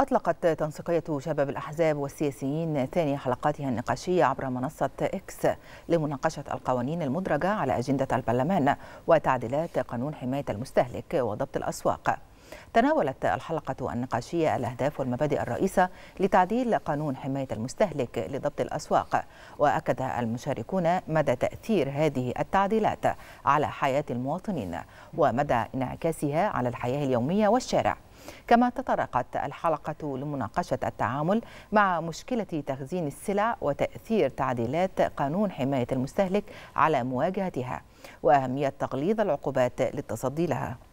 أطلقت تنسيقية شباب الأحزاب والسياسيين ثاني حلقاتها النقاشية عبر منصة إكس لمناقشة القوانين المدرجة على أجندة البرلمان وتعديلات قانون حماية المستهلك وضبط الأسواق تناولت الحلقة النقاشية الأهداف والمبادئ الرئيسة لتعديل قانون حماية المستهلك لضبط الأسواق وأكد المشاركون مدى تأثير هذه التعديلات على حياة المواطنين ومدى انعكاسها على الحياة اليومية والشارع كما تطرقت الحلقة لمناقشة التعامل مع مشكلة تخزين السلع وتأثير تعديلات قانون حماية المستهلك على مواجهتها وأهمية تغليظ العقوبات للتصدي لها